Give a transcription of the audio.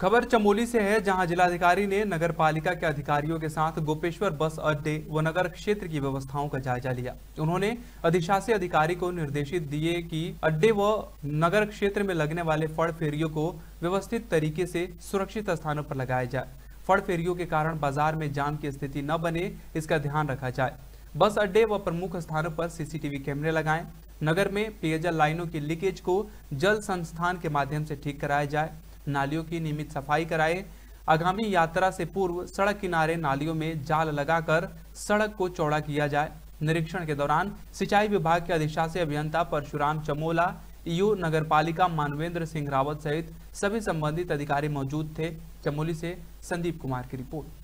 खबर चमोली से है जहां जिलाधिकारी ने नगर पालिका के अधिकारियों के साथ गोपेश्वर बस अड्डे व नगर क्षेत्र की व्यवस्थाओं का जायजा लिया उन्होंने अधिशासी अधिकारी को निर्देशित दिए कि अड्डे व नगर क्षेत्र में लगने वाले फड़ फेरियों को व्यवस्थित तरीके से सुरक्षित स्थानों पर लगाया जाए फड़ फेरियों के कारण बाजार में जाम की स्थिति न बने इसका ध्यान रखा जाए बस अड्डे व प्रमुख स्थानों पर सीसीटीवी कैमरे लगाएं नगर में पेयजल लाइनों के लीकेज को जल संस्थान के माध्यम से ठीक कराया जाए नालियों की नियमित सफाई कराए आगामी यात्रा से पूर्व सड़क किनारे नालियों में जाल लगाकर सड़क को चौड़ा किया जाए निरीक्षण के दौरान सिंचाई विभाग के अधिशासी अभियंता परशुराम चमोला नगर पालिका मानवेंद्र सिंह रावत सहित सभी संबंधित अधिकारी मौजूद थे चमोली से संदीप कुमार की रिपोर्ट